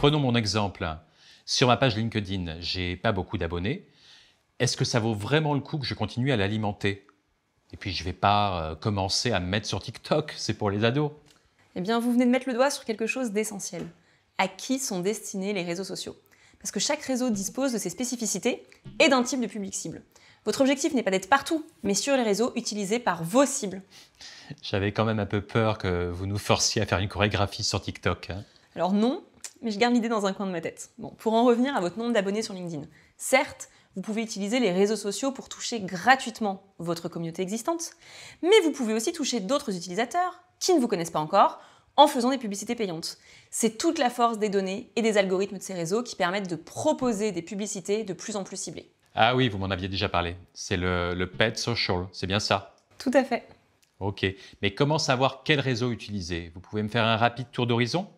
Prenons mon exemple. Sur ma page LinkedIn, j'ai pas beaucoup d'abonnés. Est-ce que ça vaut vraiment le coup que je continue à l'alimenter Et puis je vais pas euh, commencer à me mettre sur TikTok, c'est pour les ados. Eh bien, vous venez de mettre le doigt sur quelque chose d'essentiel. À qui sont destinés les réseaux sociaux Parce que chaque réseau dispose de ses spécificités et d'un type de public cible. Votre objectif n'est pas d'être partout, mais sur les réseaux utilisés par vos cibles. J'avais quand même un peu peur que vous nous forciez à faire une chorégraphie sur TikTok. Hein. Alors non, mais je garde l'idée dans un coin de ma tête. Bon, pour en revenir à votre nombre d'abonnés sur LinkedIn. Certes, vous pouvez utiliser les réseaux sociaux pour toucher gratuitement votre communauté existante, mais vous pouvez aussi toucher d'autres utilisateurs qui ne vous connaissent pas encore en faisant des publicités payantes. C'est toute la force des données et des algorithmes de ces réseaux qui permettent de proposer des publicités de plus en plus ciblées. Ah oui, vous m'en aviez déjà parlé. C'est le, pet paid social, c'est bien ça Tout à fait. Ok, mais comment savoir quel réseau utiliser Vous pouvez me faire un rapide tour d'horizon